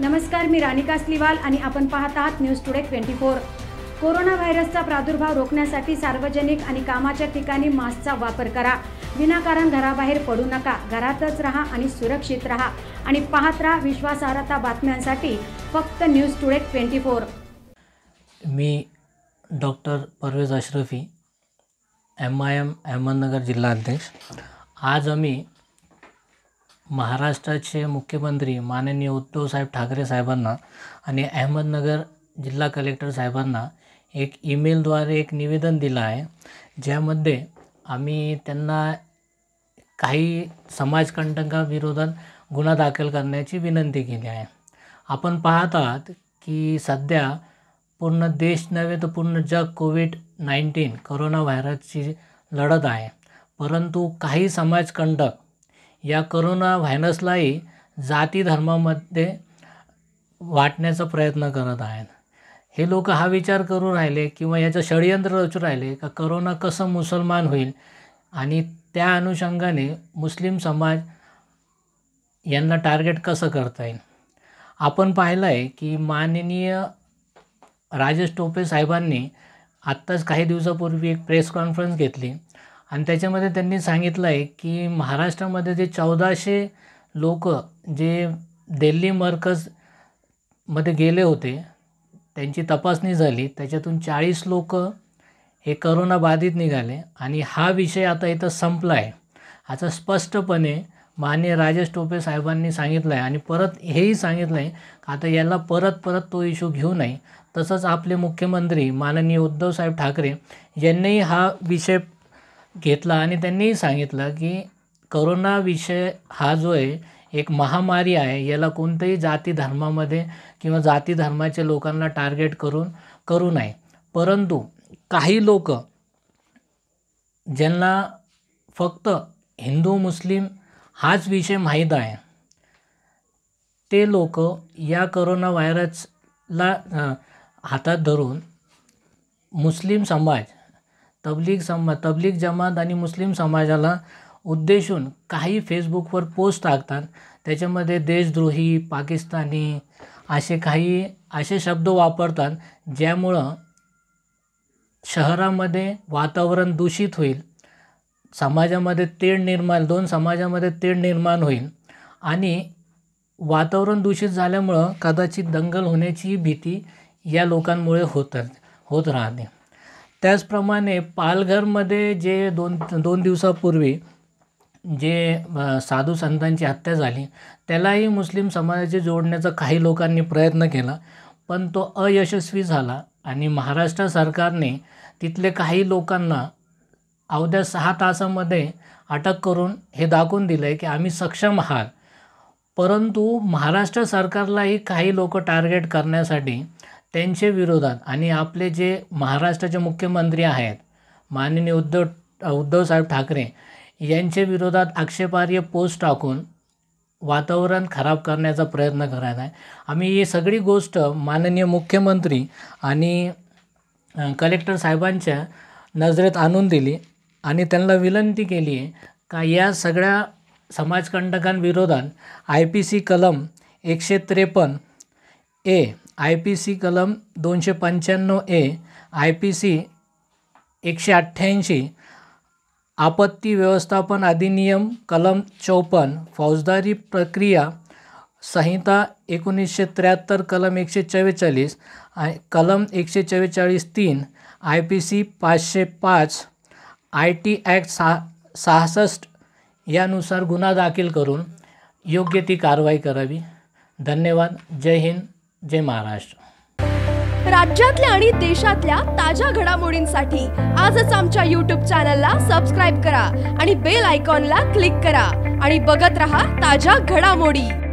नमस्कार मी रानिका स्लिवाल आणि आपण पाहत आहात News Today twenty four corona व्हायरसचा प्रादुर्भाव रोखण्यासाठी सार्वजनिक आणि कामाच्या ठिकाणी मास्कचा वापर करा विनाकारण घराबाहेर पडू नका घरातच राहा आणि सुरक्षित राहा आणि पाहत राहा विश्वासार्हता बातम्यांसाठी फक्त न्यूज टुडे ट्वेंटी फोर मी doctor Parvez Ashrafi M I M Ahmednagar जिल्हा अध्यक्ष आज आम्ही महाराष्ट्राचे मुख्यमंत्री माननीय उद्धवसाहेब ठाकरे साहेबांना आणि अहमदनगर जिल्हा कलेक्टर साहेबांना एक ईमेलद्वारे एक निवेदन दिलं आहे ज्यामध्ये आम्ही त्यांना काही समाजकंटकाविरोधात गुन्हा दाखल करण्याची विनंती केली आहे आपण पाहत आहात की सध्या पूर्ण देश नव्हे तर पूर्ण जग कोविड नाईन्टीन करोना व्हायरसची लढत आहे परंतु काही समाजकंटक या करोना व्हायरसलाही जाती धर्मामध्ये वाटण्याचा प्रयत्न करत आहेत हे लोक हा विचार करू राहिले किंवा याचं षडयंत्र रचू राहिले का करोना कसं मुसलमान होईल आणि त्या अनुषंगाने मुस्लिम समाज यांना टार्गेट कसं करता येईल आपण पाहिलं आहे की माननीय राजेश टोपे साहेबांनी आत्ताच काही दिवसापूर्वी एक प्रेस कॉन्फरन्स घेतली आणि त्याच्यामध्ये त्यांनी सांगितलं आहे की महाराष्ट्रामध्ये जे चौदाशे लोक जे दिल्ली मरकजमध्ये गेले होते त्यांची तपासणी झाली त्याच्यातून चाळीस लोक हे करोनाबाधित निघाले आणि हा विषय आता इथं संपला आहे आता स्पष्टपणे मान्य राजेश टोपे साहेबांनी सांगितलं आहे आणि परत हेही सांगितलं आहे आता याला परत परत तो इशू घेऊ नये तसंच आपले मुख्यमंत्री माननीय उद्धवसाहेब ठाकरे यांनीही हा विषय घेतला आणि त्यांनी सांगितलं की करोना विषय हा जो आहे एक महामारी आहे याला कोणत्याही जाती धर्मामध्ये किंवा जाती धर्माच्या लोकांना टार्गेट करून करू नये परंतु काही लोक ज्यांना फक्त हिंदू मुस्लिम हाच विषय माहीत आहे ते लोक या करोना व्हायरसला हातात धरून मुस्लिम समाज तबलीग समा तबलीग जमात आणि मुस्लिम समाजाला उद्देशून काही फेसबुकवर पोस्ट टाकतात त्याच्यामध्ये देशद्रोही पाकिस्तानी असे काही असे शब्द वापरतात ज्यामुळं शहरामध्ये वातावरण दूषित होईल समाजामध्ये तेढ निर्माण दोन समाजामध्ये तेढ निर्माण होईल आणि वातावरण दूषित झाल्यामुळं कदाचित दंगल होण्याची भीती या लोकांमुळे होतात होत राहते त्याचप्रमाणे पालघरमध्ये जे दोन दोन दिवसापूर्वी जे साधू संतांची हत्या झाली त्यालाही मुस्लिम समाजाशी जोडण्याचा काही लोकांनी प्रयत्न केला पण तो अयशस्वी झाला आणि महाराष्ट्र सरकारने तिथले काही लोकांना अवध्या सहा तासामध्ये अटक करून हे दाखवून दिलं आहे की आम्ही सक्षम आहात परंतु महाराष्ट्र सरकारलाही काही लोक टार्गेट करण्यासाठी त्यांच्या विरोधात आणि आपले जे महाराष्ट्राचे मुख्यमंत्री आहेत माननीय उद्धव उद्धवसाहेब ठाकरे यांच्या विरोधात आक्षेपार्ह पोस्ट टाकून वातावरण खराब करण्याचा प्रयत्न करायचा आहे आम्ही ही सगळी गोष्ट माननीय मुख्यमंत्री आणि कलेक्टर साहेबांच्या नजरेत आणून दिली आणि त्यांना विनंती केली आहे का या सगळ्या समाजकंटकांविरोधात आय पी सी कलम एकशे त्रेपन्न ए आय पी सी कलम दोनशे पंच्याण्णव ए आय पी सी एकशे अठ्ठ्याऐंशी आपत्ती व्यवस्थापन अधिनियम कलम चौपन्न फौजदारी प्रक्रिया संहिता एकोणीसशे त्र्याहत्तर कलम एकशे चव्वेचाळीस आय कलम एकशे चव्वेचाळीस तीन आय पी सी पाचशे पाच आय टी ॲक्ट सहा सहासष्ट यानुसार गुन्हा दाखल करून योग्य ती कारवाई करावी धन्यवाद जय हिंद जय महाराष्ट्र राज्यातल्या आणि देशातल्या ताज्या घडामोडींसाठी आजच आमच्या यूट्यूब चॅनलला सबस्क्राईब करा आणि बेल आयकॉनला क्लिक करा आणि बघत रहा ताज्या घडामोडी